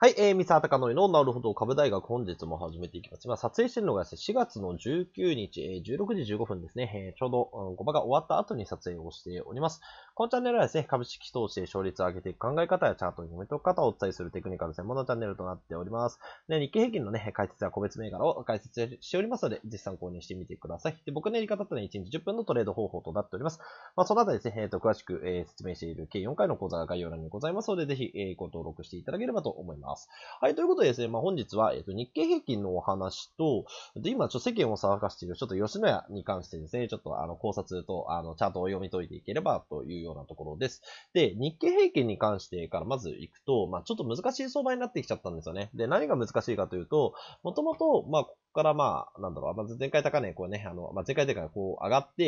はい、えー、三沢隆則のなるほど株大学本日も始めていきます。今撮影してるのがですね、4月の19日、16時15分ですね、えー、ちょうど、うん、5が終わった後に撮影をしております。このチャンネルはですね、株式投資で勝率を上げていく考え方やチャートの読み解き方をお伝えするテクニカル専門のチャンネルとなっております。で、日経平均のね、解説や個別銘柄を解説しておりますので、ぜひ参考にしてみてください。で、僕のやり方とね、1日10分のトレード方法となっております。まあ、そのあたりですね、えー、と、詳しく、えー、説明している計4回の講座が概要欄にございますので、ぜひ、えー、ご登録していただければと思います。はい、ということでですね、まあ、本日は、えー、と、日経平均のお話と、で、今、ちょ、世間を騒がしている、ちょっと吉野家に関してですね、ちょっと、あの、考察と、あの、チャートを読み解いていければというようなところです。で、日経平均に関してからまず行くと、まあ、ちょっと難しい相場になってきちゃったんですよね。で、何が難しいかというと、もともと、まあ、ここからまあ、なんだろう、まず前回高値、こうね、あの、まあ、前回高値こう上がって、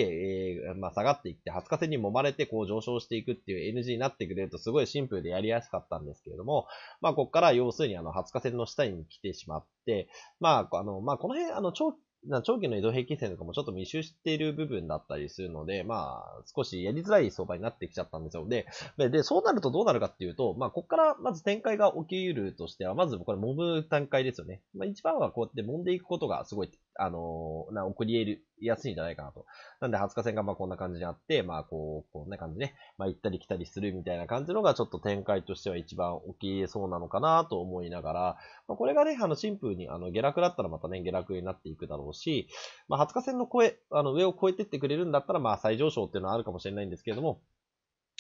えー、まあ、下がっていって、20日線に揉まれて、こう上昇していくっていう NG になってくれると、すごいシンプルでやりやすかったんですけれども、まあ、ここから要するにあの、20日線の下に来てしまって、まあ、あの、まあ、この辺、あの、長期長期の移動平均線とかもちょっと密集している部分だったりするので、まあ、少しやりづらい相場になってきちゃったんですよ。で、で、そうなるとどうなるかっていうと、まあ、ここからまず展開が起きるとしては、まずこれ揉む段階ですよね。まあ、一番はこうやって揉んでいくことがすごいあのー、な、送り得る、やすいんじゃないかなと。なんで、20日戦がまあこんな感じにあって、まあこう、こんな感じね、まあ行ったり来たりするみたいな感じのがちょっと展開としては一番起きそうなのかなと思いながら、まあこれがね、あの、シンプルに、あの、下落だったらまたね、下落になっていくだろうし、まあ20日戦の声、あの、上を超えてってくれるんだったら、まあ再上昇っていうのはあるかもしれないんですけれども、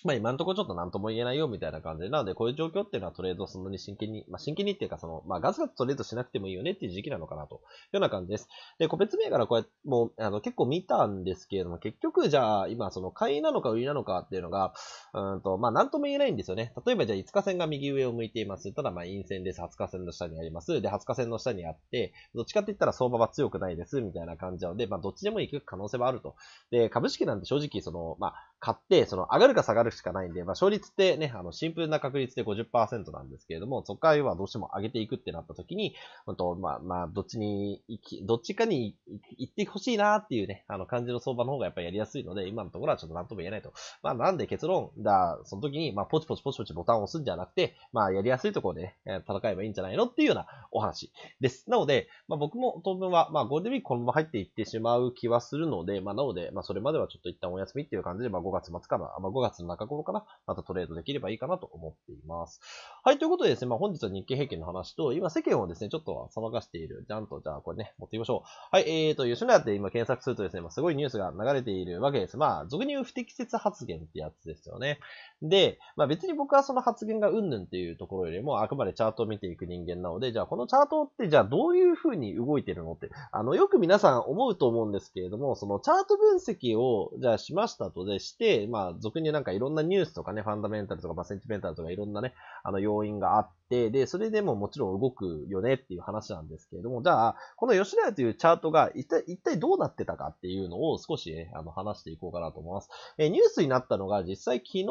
まあ今のところちょっと何とも言えないよみたいな感じで、なのでこういう状況っていうのはトレードそんなに真剣に、まあ真剣にっていうかその、まあガツガツトレードしなくてもいいよねっていう時期なのかなというような感じです。で、個別銘柄こうやってもうあの結構見たんですけれども、結局じゃあ今その買いなのか売りなのかっていうのが、うんと、まあ何とも言えないんですよね。例えばじゃあ5日線が右上を向いています。ただまあ陰線です。20日線の下にあります。で、20日線の下にあって、どっちかって言ったら相場は強くないですみたいな感じなので、まあどっちでも行く可能性はあると。で、株式なんて正直その、まあ買って、その上がるか下がるしかないんで、まあ勝率ってね、あの、シンプルな確率で50%なんですけれども、そこからはどうしても上げていくってなった時に、ほんと、まあまあ、どっちに行き、どっちかに行ってほしいなっていうね、あの感じの相場の方がやっぱりやりやすいので、今のところはちょっと何とも言えないと。まあなんで結論だ、その時に、まあポチポチポチポチボタンを押すんじゃなくて、まあやりやすいところでね、戦えばいいんじゃないのっていうようなお話です。なので、まあ僕も当分は、まあゴールデンウィークこのまま入っていってしまう気はするので、まあなので、まあそれまではちょっと一旦お休みっていう感じで、まあ5月末かな、まあ、5月の中頃かな、またトレードできればいいかなと思っています。はい、ということでですね、まあ、本日は日経平均の話と、今世間をですね、ちょっと騒がしている、ちゃんと、じゃあこれね、持っていきましょう。はい、えーと、吉野家って今検索するとですね、まあ、すごいニュースが流れているわけです。まあ、俗に言う不適切発言ってやつですよね。で、まあ、別に僕はその発言がうんぬんっていうところよりも、あくまでチャートを見ていく人間なので、じゃあこのチャートって、じゃあどういう風に動いてるのって、あの、よく皆さん思うと思うんですけれども、そのチャート分析を、じゃあしましたとで、し、まあ、俗になんかいろんなニュースとかね、ファンダメンタルとか、まあ、センチメンタルとかいろんなね、あの要因があって、で、それでももちろん動くよねっていう話なんですけれども、じゃあ、この吉田というチャートが一体一体どうなってたかっていうのを少し、ね、あの話していこうかなと思います。えニュースになったのが実際昨日、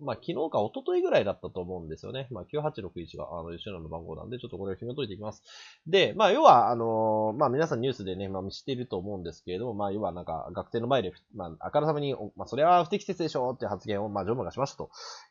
まあ、昨日か一昨日ぐらいだったと思うんですよね。まあ、9861があの吉田の番号なんで、ちょっとこれを紐解いていきます。で、まあ、要は、あのー、まあ、皆さんニュースでね、まあ、知っていると思うんですけれども、まあ、要はなんか、学生の前で、まあ、あからさまに、まあ、それは不適切でしょうっていう発言を、まあ、ジョブがしましたという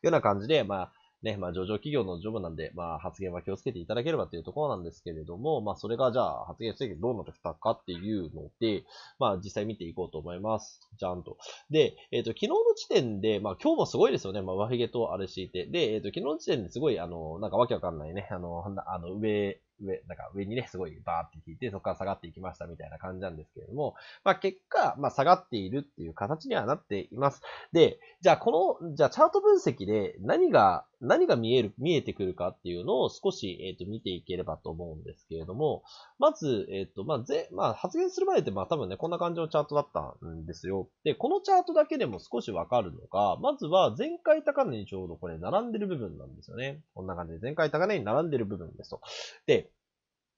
ような感じで、まあ、ね、まあ、上場企業のジョブなんで、まあ、発言は気をつけていただければというところなんですけれども、まあ、それがじゃあ、発言制限どうなったかっていうので、まあ、実際見ていこうと思います。じゃんと。で、えっ、ー、と、昨日の時点で、まあ、今日もすごいですよね。まあ、上髭とあれ敷いて。で、えっ、ー、と、昨日の時点ですごい、あの、なんかわけわかんないね、あの、あの、上、上、なんか上にね、すごいバーって引いて、そこから下がっていきましたみたいな感じなんですけれども、まあ結果、まあ下がっているっていう形にはなっています。で、じゃあこの、じゃあチャート分析で何が何が見える、見えてくるかっていうのを少し、えっ、ー、と、見ていければと思うんですけれども、まず、えっ、ー、と、まあ、ぜ、まあ、発言する前って、まあ、多分ね、こんな感じのチャートだったんですよ。で、このチャートだけでも少しわかるのが、まずは前回高値にちょうどこれ並んでる部分なんですよね。こんな感じで前回高値に並んでる部分ですと。で、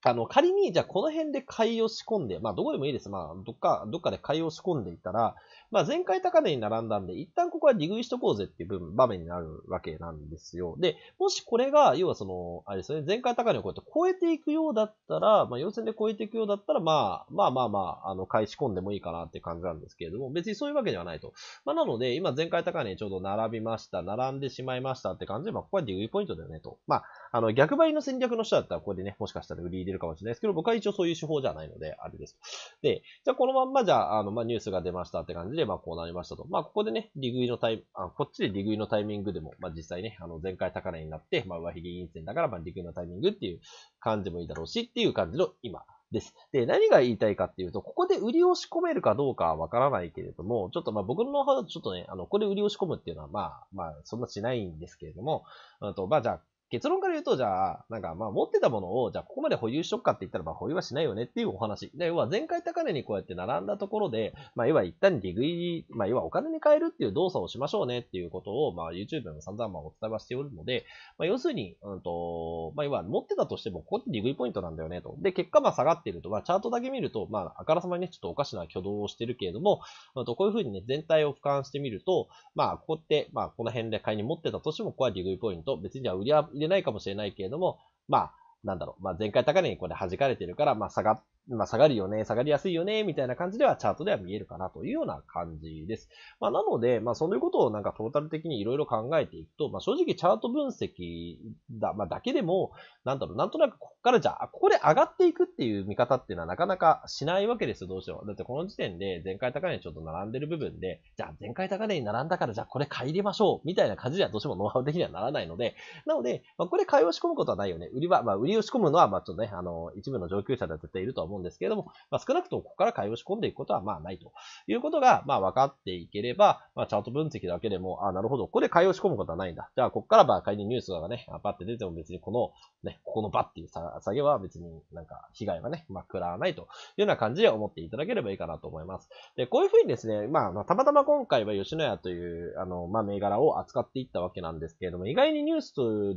あの、仮に、じゃあこの辺で買いを仕込んで、まあどこでもいいです。まあどっか、どっかで買いを仕込んでいたら、まあ前回高値に並んだんで、一旦ここは利食いしとこうぜっていう分、場面になるわけなんですよ。で、もしこれが、要はその、あれですね、前回高値をこうやって超えていくようだったら、まあ要線で超えていくようだったら、まあ、まあまあまあ、あの、買い仕込んでもいいかなって感じなんですけれども、別にそういうわけではないと。まあなので、今前回高値ちょうど並びました、並んでしまいましたって感じで、まあここは利食いポイントだよねと。まあ、あの、逆張りの戦略の人だったら、ここでね、もしかしたら売り入れるかもしれないですけど、僕は一応そういう手法じゃないので、あれです。で、じゃあこのまんま、じゃあ、あの、まあ、ニュースが出ましたって感じで、まあ、こうなりましたと。まあ、ここでね、利食いのタイあ、こっちで利食いのタイミングでも、まあ、実際ね、あの、前回高値になって、まあ、上髭陰線だから、まあ、利食いのタイミングっていう感じもいいだろうし、っていう感じの今です。で、何が言いたいかっていうと、ここで売りを仕込めるかどうかはわからないけれども、ちょっとまあ僕の方だとちょっとね、あの、ここで売りを仕込むっていうのはまあ、まあそんなしないんですけれども、あとまあじゃあ、結論から言うと、じゃあ、なんか、まあ、持ってたものを、じゃあ、ここまで保有しとくかって言ったら、まあ、保有はしないよねっていうお話。で、要は、前回高値にこうやって並んだところで、まあ、要は一旦利食い、まあ、要はお金に変えるっていう動作をしましょうねっていうことを、まあ、YouTube の散々まあお伝えはしておるので、まあ、要するに、うんと、まあ、要は、持ってたとしても、ここって利食いポイントなんだよねと。で、結果、まあ、下がっていると、まあ、チャートだけ見ると、まあ、あからさまにね、ちょっとおかしな挙動をしてるけれども、うんと、こういうふうにね、全体を俯瞰してみると、まあ、ここって、まあ、この辺で買いに持ってたとしても、ここは利食いポイント。別にじゃあ、売りれないかもしれないけれども、まあ、なんだろう、まあ、前回高値にこれ弾かれてるから、まあ、下が、まあ、下がるよね、下がりやすいよね、みたいな感じではチャートでは見えるかなというような感じです。まあ、なので、まあ、そういうことをなんかトータル的にいろいろ考えていくと、まあ、正直チャート分析だ、まあ、だけでも、なんだろう、なんとなくからじゃあ、ここで上がっていくっていう見方っていうのはなかなかしないわけですよ、どうしよう。だってこの時点で前回高値にちょっと並んでる部分で、じゃあ前回高値に並んだからじゃあこれ買い入れましょう、みたいな感じではどうしてもノウハウ的にはならないので、なので、まあ、これ買いを仕込むことはないよね。売りは、まあ売りを仕込むのは、まあちょっとね、あの、一部の上級者では絶対いるとは思うんですけれども、まあ少なくともここから買いを仕込んでいくことはまあないということが、まあ分かっていければ、まあチャート分析だけでも、あ、なるほど、ここで買いを仕込むことはないんだ。じゃあここからばいにニュースがね、パッて出ても別にこの、ね、ここのバッっていうさ、したは別になんか被害はね、まあ、食らわないというような感じで思っていただければいいかなと思います。で、こういうふうにですね、まあ、まあ、たまたま今回は吉野家という、あの、まあ、銘柄を扱っていったわけなんですけれども、意外にニュース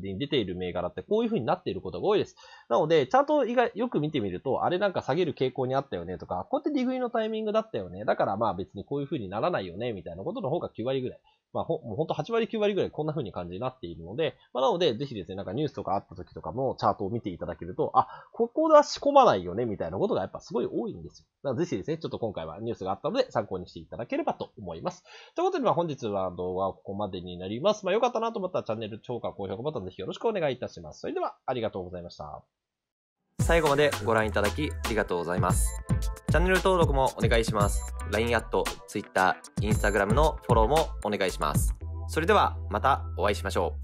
に出ている銘柄ってこういうふうになっていることが多いです。なので、ちゃんと意外、よく見てみると、あれなんか下げる傾向にあったよねとか、こうやってディグイのタイミングだったよね。だからまあ別にこういうふうにならないよね、みたいなことの方が9割ぐらい。まあ、ほ、もうほんと8割9割ぐらいこんな風に感じになっているので、まあ、なので、ぜひですね、なんかニュースとかあった時とかもチャートを見ていただけると、あ、ここは仕込まないよね、みたいなことがやっぱすごい多いんですよ。だからぜひですね、ちょっと今回はニュースがあったので参考にしていただければと思います。ということで、まあ、本日は動画はここまでになります。まあ、良かったなと思ったらチャンネル、超過高評価ボタンぜひよろしくお願いいたします。それでは、ありがとうございました。最後までご覧いただきありがとうございます。チャンネル登録もお願いします。LINE アット、Twitter、Instagram のフォローもお願いします。それではまたお会いしましょう。